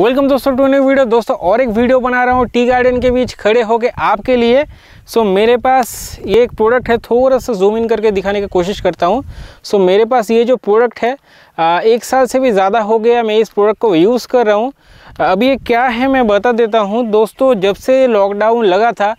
welcome दोस्तों to new video दोस्तों और एक वीडियो बना रहा हूँ टी गार्डन के बीच खड़े होके आपके लिए सो so, मेरे पास ये एक प्रोडक्ट है थोड़ा सा जूम इन करके दिखाने की कोशिश करता हूँ सो so, मेरे पास ये जो प्रोडक्ट है एक साल से भी ज़्यादा हो गया मैं इस प्रोडक्ट को यूज़ कर रहा हूँ अब ये क्या है मैं बता देता हूँ दोस्तों जब से लॉकडाउन लगा था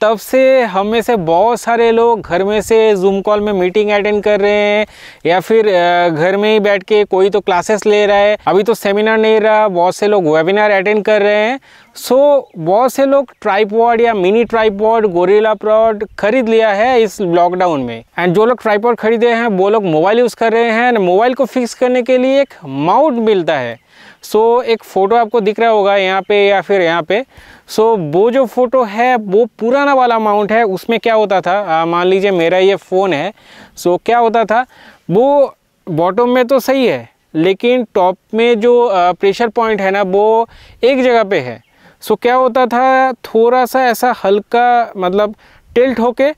तब से हम में से बहुत सारे लोग घर में से जूम कॉल में मीटिंग अटेंड कर रहे हैं या फिर घर में ही बैठ के कोई तो क्लासेस ले रहा है अभी तो सेमिनार नहीं रहा बहुत से लोग वेबिनार अटेंड कर रहे हैं सो बहुत से लोग ट्राईपॉड या मिनी ट्राईपॉड गोरेला प्रॉड खरीद लिया है इस लॉकडाउन में एंड जो लोग ट्राईपॉड खरीदे हैं वो लोग मोबाइल यूज़ कर रहे हैं मोबाइल को फिक्स करने के लिए एक माउंट मिलता है सो so, एक फ़ोटो आपको दिख रहा होगा यहाँ पे या फिर यहाँ पे सो so, वो जो फ़ोटो है वो पुराना वाला माउंट है उसमें क्या होता था मान लीजिए मेरा ये फ़ोन है सो so, क्या होता था वो बॉटम में तो सही है लेकिन टॉप में जो प्रेशर पॉइंट है ना वो एक जगह पे है सो so, क्या होता था थोड़ा सा ऐसा हल्का मतलब टिल्ट होके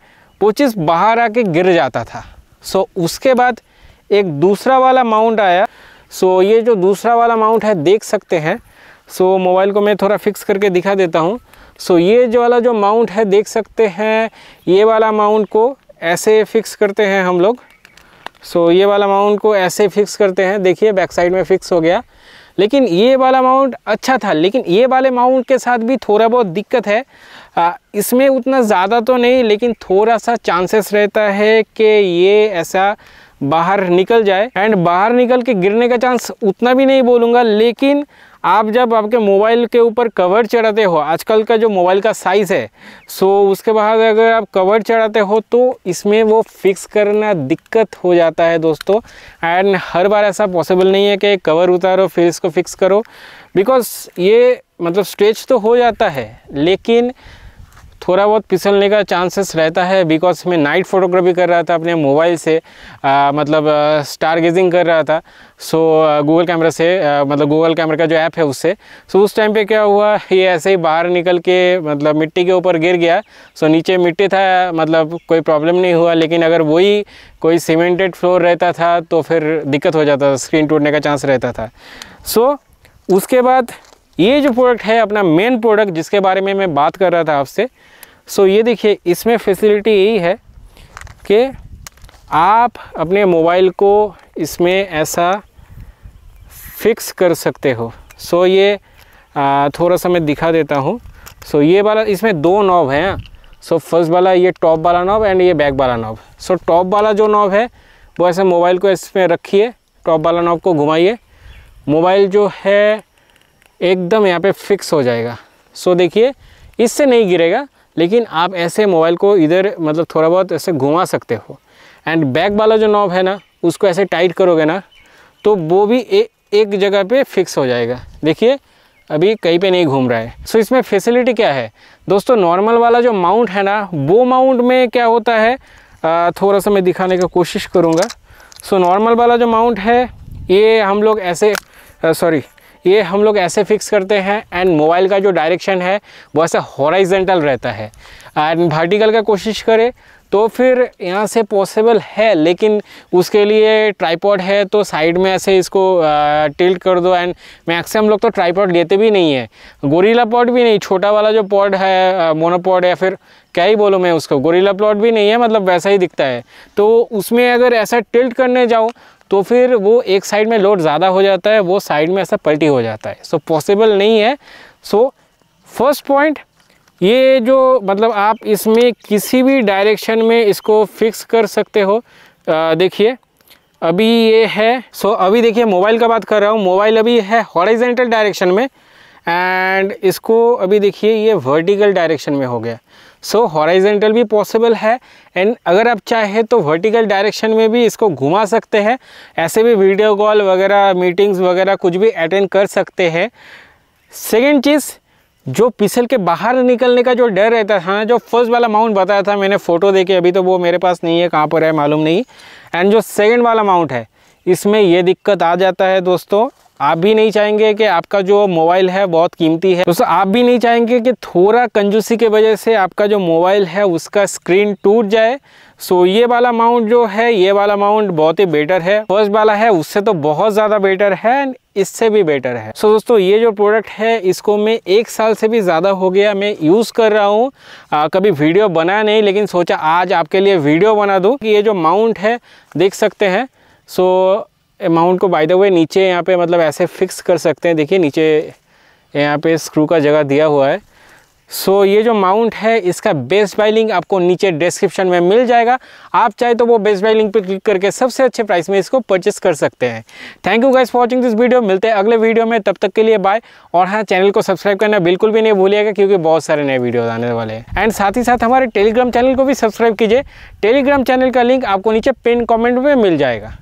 वो चीज़ बाहर आके गिर जाता था सो so, उसके बाद एक दूसरा वाला माउंट आया सो so, ये जो दूसरा वाला माउंट है देख सकते हैं सो so, मोबाइल को मैं थोड़ा फिक्स करके दिखा देता हूँ सो so, ये जो वाला जो माउंट है देख सकते हैं ये वाला माउंट को ऐसे फिक्स करते हैं हम लोग सो so, ये वाला माउंट को ऐसे फिक्स करते हैं देखिए बैक साइड में फिक्स हो गया लेकिन ये वाला माउंट अच्छा था लेकिन ये वाले माउंट के साथ भी थोड़ा बहुत दिक्कत है आ, इसमें उतना ज़्यादा तो नहीं लेकिन थोड़ा सा चांसेस रहता है कि ये ऐसा बाहर निकल जाए एंड बाहर निकल के गिरने का चांस उतना भी नहीं बोलूँगा लेकिन आप जब आपके मोबाइल के ऊपर कवर चढ़ाते हो आजकल का जो मोबाइल का साइज़ है सो उसके बाद अगर आप कवर चढ़ाते हो तो इसमें वो फिक्स करना दिक्कत हो जाता है दोस्तों एंड हर बार ऐसा पॉसिबल नहीं है कि कवर उतारो फिर इसको फिक्स करो बिकॉज़ ये मतलब स्ट्रेच तो हो जाता है लेकिन थोड़ा बहुत फिसलने का चांसेस रहता है बिकॉज मैं नाइट फोटोग्राफी कर रहा था अपने मोबाइल से आ, मतलब स्टार गेजिंग कर रहा था सो गूगल कैमरा से आ, मतलब गूगल कैमरा का जो ऐप है उससे सो उस टाइम पे क्या हुआ ये ऐसे ही बाहर निकल के मतलब मिट्टी के ऊपर गिर गया सो नीचे मिट्टी था मतलब कोई प्रॉब्लम नहीं हुआ लेकिन अगर वही कोई सीमेंटेड फ्लोर रहता था तो फिर दिक्कत हो जाता स्क्रीन टूटने का चांस रहता था सो so, उसके बाद ये जो प्रोडक्ट है अपना मेन प्रोडक्ट जिसके बारे में मैं बात कर रहा था आपसे सो ये देखिए इसमें फैसिलिटी यही है कि आप अपने मोबाइल को इसमें ऐसा फिक्स कर सकते हो सो ये थोड़ा सा मैं दिखा देता हूँ सो ये वाला इसमें दो नॉब है सो फर्स्ट वाला ये टॉप वाला नॉब एंड ये बैक वाला नॉब सो टॉप वाला जो नॉब है वो ऐसे मोबाइल को इसमें रखिए टॉप वाला नॉब को घुमाइए मोबाइल जो है एकदम यहाँ पे फिक्स हो जाएगा सो so, देखिए इससे नहीं गिरेगा लेकिन आप ऐसे मोबाइल को इधर मतलब थोड़ा बहुत ऐसे घुमा सकते हो एंड बैक वाला जो नॉब है ना उसको ऐसे टाइट करोगे ना तो वो भी ए, एक जगह पे फिक्स हो जाएगा देखिए अभी कहीं पे नहीं घूम रहा है सो so, इसमें फैसिलिटी क्या है दोस्तों नॉर्मल वाला जो माउंट है ना वो माउंट में क्या होता है थोड़ा सा मैं दिखाने का कोशिश करूँगा सो so, नॉर्मल वाला जो माउंट है ये हम लोग ऐसे सॉरी ये हम लोग ऐसे फिक्स करते हैं एंड मोबाइल का जो डायरेक्शन है वो ऐसे हॉराइजेंटल रहता है एंड वर्टिकल का कोशिश करें तो फिर यहाँ से पॉसिबल है लेकिन उसके लिए ट्राईपॉड है तो साइड में ऐसे इसको टिल्ट कर दो एंड मैक्सिमम लोग तो ट्राईपॉड लेते भी नहीं है गोरीला पॉड भी नहीं छोटा वाला जो पॉड है मोनोपॉड या फिर क्या ही बोलूँ मैं उसको गोरीला प्लॉट भी नहीं है मतलब वैसा ही दिखता है तो उसमें अगर ऐसा टिल्ट करने जाऊँ तो फिर वो एक साइड में लोड ज़्यादा हो जाता है वो साइड में ऐसा पलटी हो जाता है सो so, पॉसिबल नहीं है सो फर्स्ट पॉइंट ये जो मतलब आप इसमें किसी भी डायरेक्शन में इसको फिक्स कर सकते हो देखिए अभी ये है सो so, अभी देखिए मोबाइल का बात कर रहा हूँ मोबाइल अभी है हॉरिजेंटल डायरेक्शन में एंड इसको अभी देखिए ये वर्टिकल डायरेक्शन में हो गया सो हॉराइजेंटल भी पॉसिबल है एंड अगर आप चाहे तो वर्टिकल डायरेक्शन में भी इसको घुमा सकते हैं ऐसे भी वीडियो कॉल वगैरह मीटिंग्स वगैरह कुछ भी अटेंड कर सकते हैं सेकेंड चीज़ जो पिसल के बाहर निकलने का जो डर रहता था जो फर्स्ट वाला माउंट बताया था मैंने फ़ोटो देखे अभी तो वो मेरे पास नहीं है कहाँ पर है मालूम नहीं एंड जो सेकेंड वाला माउंट है इसमें ये दिक्कत आ जाता है दोस्तों आप भी नहीं चाहेंगे कि आपका जो मोबाइल है बहुत कीमती है दोस्तों आप भी नहीं चाहेंगे कि थोड़ा कंजूसी के वजह से आपका जो मोबाइल है उसका स्क्रीन टूट जाए सो ये वाला माउंट जो है ये वाला माउंट बहुत ही बेटर है फर्स्ट वाला है उससे तो बहुत ज़्यादा बेटर है इससे भी बेटर है सो so, दोस्तों ये जो प्रोडक्ट है इसको मैं एक साल से भी ज़्यादा हो गया मैं यूज़ कर रहा हूँ कभी वीडियो बनाया नहीं लेकिन सोचा आज आपके लिए वीडियो बना दूँ कि ये जो माउंट है देख सकते हैं सो so, अमाउंट को बाय द वे नीचे यहाँ पे मतलब ऐसे फिक्स कर सकते हैं देखिए नीचे यहाँ पे स्क्रू का जगह दिया हुआ है सो so, ये जो माउंट है इसका बेस्ट बाई लिंक आपको नीचे डिस्क्रिप्शन में मिल जाएगा आप चाहे तो वो बेस्ट बाई लिंक पर क्लिक करके सबसे अच्छे प्राइस में इसको परचेस कर सकते हैं thank you guys for watching this video मिलते हैं अगले वीडियो में तब तक के लिए बाय और हाँ चैनल को सब्सक्राइब करना बिल्कुल भी नहीं भूलिएगा क्योंकि बहुत सारे नए वीडियोज आने वाले हैं एंड साथ ही साथ हमारे टेलीग्राम चैनल को भी सब्सक्राइब कीजिए टेलीग्राम चैनल का लिंक आपको नीचे पिन कॉमेंट में मिल जाएगा